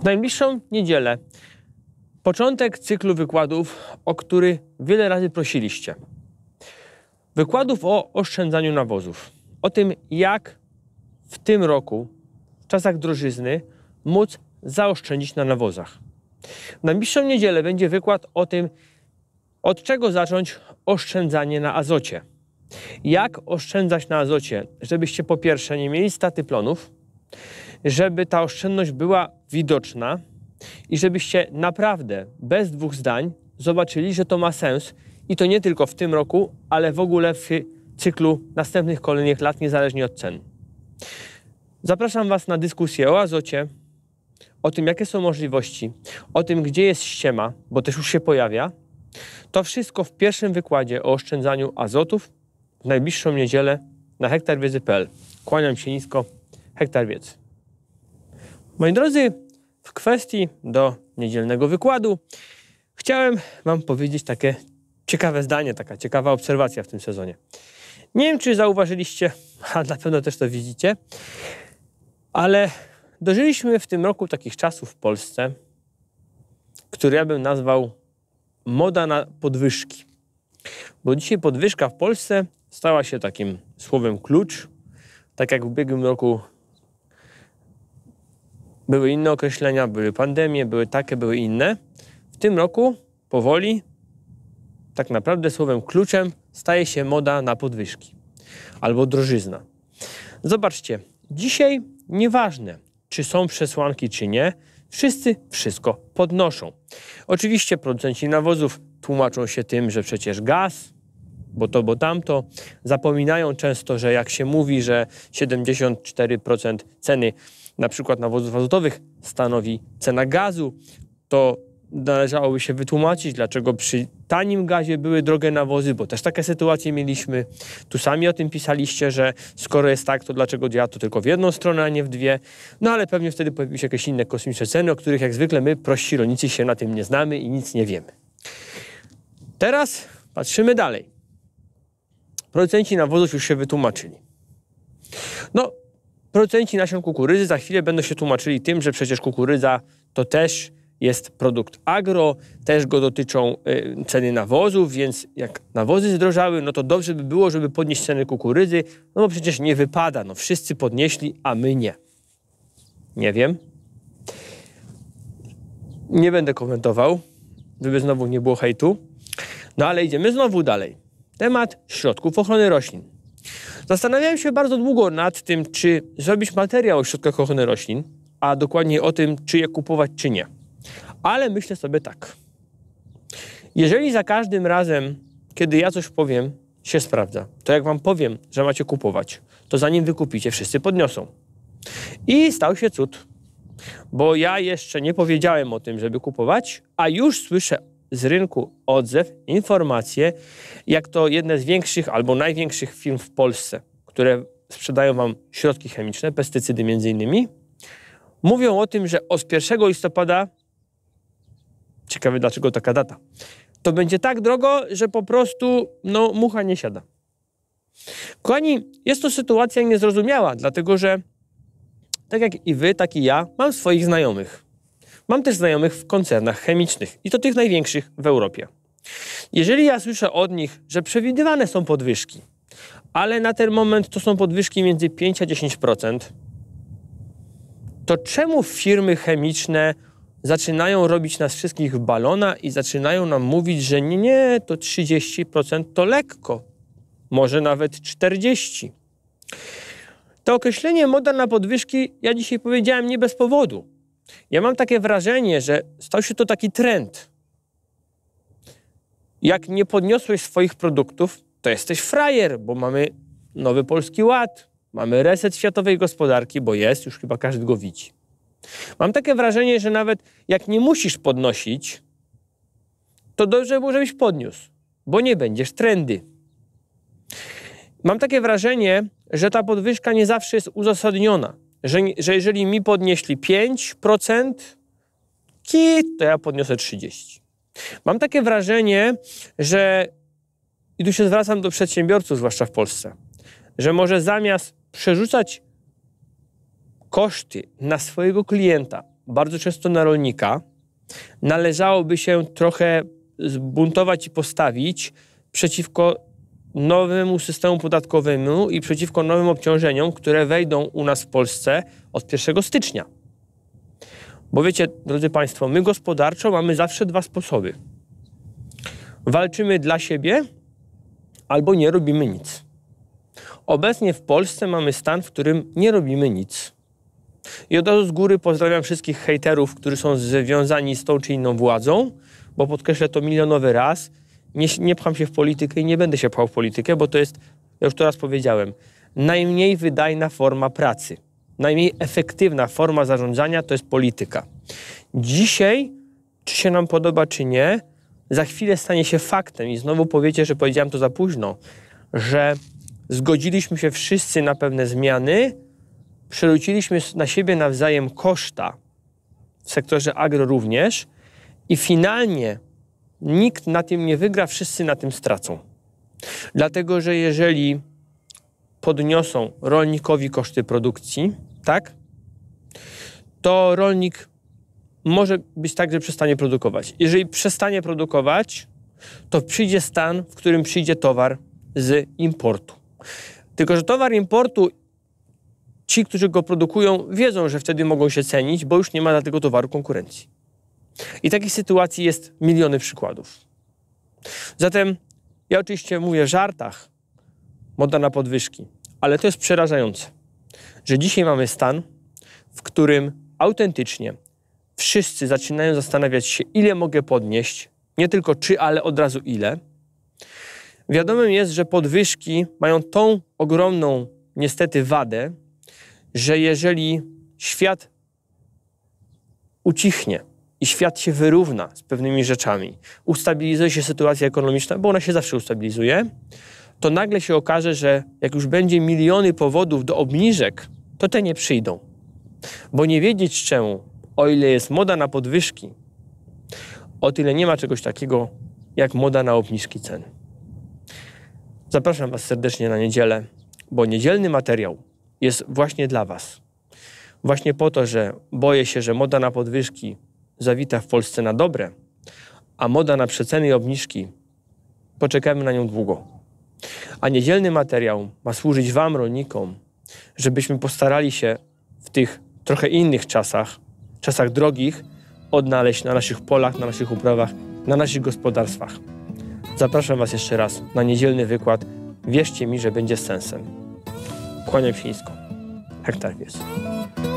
W najbliższą niedzielę początek cyklu wykładów, o który wiele razy prosiliście. Wykładów o oszczędzaniu nawozów. O tym, jak w tym roku, w czasach drożyzny, móc zaoszczędzić na nawozach. W najbliższą niedzielę będzie wykład o tym, od czego zacząć oszczędzanie na azocie. Jak oszczędzać na azocie, żebyście po pierwsze nie mieli straty plonów, żeby ta oszczędność była widoczna i żebyście naprawdę bez dwóch zdań zobaczyli, że to ma sens i to nie tylko w tym roku, ale w ogóle w cyklu następnych kolejnych lat, niezależnie od cen. Zapraszam Was na dyskusję o azocie, o tym, jakie są możliwości, o tym, gdzie jest ściema, bo też już się pojawia. To wszystko w pierwszym wykładzie o oszczędzaniu azotów najbliższą niedzielę na hektarwiedzy.pl. Kłaniam się nisko, hektar wiedzy. Moi drodzy, w kwestii do niedzielnego wykładu chciałem Wam powiedzieć takie ciekawe zdanie, taka ciekawa obserwacja w tym sezonie. Nie wiem, czy zauważyliście, a na pewno też to widzicie, ale dożyliśmy w tym roku takich czasów w Polsce, które ja bym nazwał moda na podwyżki. Bo dzisiaj podwyżka w Polsce stała się takim słowem klucz. Tak jak w ubiegłym roku były inne określenia, były pandemie, były takie, były inne. W tym roku powoli, tak naprawdę słowem kluczem, staje się moda na podwyżki albo drożyzna. Zobaczcie, dzisiaj nieważne, czy są przesłanki, czy nie, wszyscy wszystko podnoszą. Oczywiście producenci nawozów tłumaczą się tym, że przecież gaz, bo to, bo tamto. Zapominają często, że jak się mówi, że 74% ceny na przykład nawozów azotowych stanowi cena gazu, to należałoby się wytłumaczyć, dlaczego przy tanim gazie były drogie nawozy, bo też takie sytuacje mieliśmy. Tu sami o tym pisaliście, że skoro jest tak, to dlaczego działa to tylko w jedną stronę, a nie w dwie. No ale pewnie wtedy pojawiły się jakieś inne kosmiczne ceny, o których jak zwykle my, prości rolnicy, się na tym nie znamy i nic nie wiemy. Teraz patrzymy dalej. Producenci nawozów już się wytłumaczyli. No, producenci nasion kukurydzy za chwilę będą się tłumaczyli tym, że przecież kukurydza to też jest produkt agro, też go dotyczą y, ceny nawozów, więc jak nawozy zdrożały, no to dobrze by było, żeby podnieść ceny kukurydzy, no bo przecież nie wypada, no wszyscy podnieśli, a my nie. Nie wiem. Nie będę komentował, żeby znowu nie było hejtu. No ale idziemy znowu dalej temat środków ochrony roślin. Zastanawiałem się bardzo długo nad tym, czy zrobić materiał o środkach ochrony roślin, a dokładniej o tym, czy je kupować, czy nie. Ale myślę sobie tak. Jeżeli za każdym razem, kiedy ja coś powiem, się sprawdza, to jak wam powiem, że macie kupować, to zanim wykupicie, wszyscy podniosą. I stał się cud, bo ja jeszcze nie powiedziałem o tym, żeby kupować, a już słyszę z rynku odzew, informacje, jak to jedne z większych albo największych firm w Polsce, które sprzedają Wam środki chemiczne, pestycydy między innymi, mówią o tym, że od 1 listopada, ciekawe dlaczego taka data, to będzie tak drogo, że po prostu no, mucha nie siada. Kochani, jest to sytuacja niezrozumiała, dlatego że tak jak i wy, tak i ja, mam swoich znajomych. Mam też znajomych w koncernach chemicznych i to tych największych w Europie. Jeżeli ja słyszę od nich, że przewidywane są podwyżki, ale na ten moment to są podwyżki między 5 a 10%, to czemu firmy chemiczne zaczynają robić nas wszystkich balona i zaczynają nam mówić, że nie, nie, to 30% to lekko, może nawet 40%. To określenie moda na podwyżki, ja dzisiaj powiedziałem nie bez powodu. Ja mam takie wrażenie, że stał się to taki trend. Jak nie podniosłeś swoich produktów, to jesteś frajer, bo mamy nowy polski ład, mamy reset światowej gospodarki, bo jest, już chyba każdy go widzi. Mam takie wrażenie, że nawet jak nie musisz podnosić, to dobrze było, żebyś podniósł, bo nie będziesz trendy. Mam takie wrażenie, że ta podwyżka nie zawsze jest uzasadniona. Że, że jeżeli mi podnieśli 5%, kit, to ja podniosę 30%. Mam takie wrażenie, że i tu się zwracam do przedsiębiorców, zwłaszcza w Polsce, że może zamiast przerzucać koszty na swojego klienta, bardzo często na rolnika, należałoby się trochę zbuntować i postawić przeciwko nowemu systemu podatkowemu i przeciwko nowym obciążeniom, które wejdą u nas w Polsce od 1 stycznia. Bo wiecie, drodzy Państwo, my gospodarczo mamy zawsze dwa sposoby. Walczymy dla siebie albo nie robimy nic. Obecnie w Polsce mamy stan, w którym nie robimy nic. I od razu z góry pozdrawiam wszystkich hejterów, którzy są związani z tą czy inną władzą, bo podkreślę to milionowy raz – nie, nie pcham się w politykę i nie będę się pchał w politykę, bo to jest, ja już to raz powiedziałem, najmniej wydajna forma pracy. Najmniej efektywna forma zarządzania to jest polityka. Dzisiaj, czy się nam podoba, czy nie, za chwilę stanie się faktem i znowu powiecie, że powiedziałem to za późno, że zgodziliśmy się wszyscy na pewne zmiany, przerzuciliśmy na siebie nawzajem koszta, w sektorze agro również i finalnie Nikt na tym nie wygra, wszyscy na tym stracą. Dlatego, że jeżeli podniosą rolnikowi koszty produkcji, tak, to rolnik może być tak, że przestanie produkować. Jeżeli przestanie produkować, to przyjdzie stan, w którym przyjdzie towar z importu. Tylko, że towar importu ci, którzy go produkują, wiedzą, że wtedy mogą się cenić, bo już nie ma dla tego towaru konkurencji. I takich sytuacji jest miliony przykładów. Zatem ja oczywiście mówię w żartach, moda na podwyżki, ale to jest przerażające, że dzisiaj mamy stan, w którym autentycznie wszyscy zaczynają zastanawiać się, ile mogę podnieść, nie tylko czy, ale od razu ile. Wiadomym jest, że podwyżki mają tą ogromną, niestety, wadę, że jeżeli świat ucichnie, i świat się wyrówna z pewnymi rzeczami, ustabilizuje się sytuacja ekonomiczna, bo ona się zawsze ustabilizuje, to nagle się okaże, że jak już będzie miliony powodów do obniżek, to te nie przyjdą. Bo nie wiedzieć czemu, o ile jest moda na podwyżki, o tyle nie ma czegoś takiego jak moda na obniżki cen. Zapraszam Was serdecznie na niedzielę, bo niedzielny materiał jest właśnie dla Was. Właśnie po to, że boję się, że moda na podwyżki zawita w Polsce na dobre, a moda na przeceny i obniżki, poczekamy na nią długo. A niedzielny materiał ma służyć Wam, rolnikom, żebyśmy postarali się w tych trochę innych czasach, czasach drogich, odnaleźć na naszych polach, na naszych uprawach, na naszych gospodarstwach. Zapraszam Was jeszcze raz na niedzielny wykład. Wierzcie mi, że będzie sensem. Kłaniam się nisko. Hektar wiesz.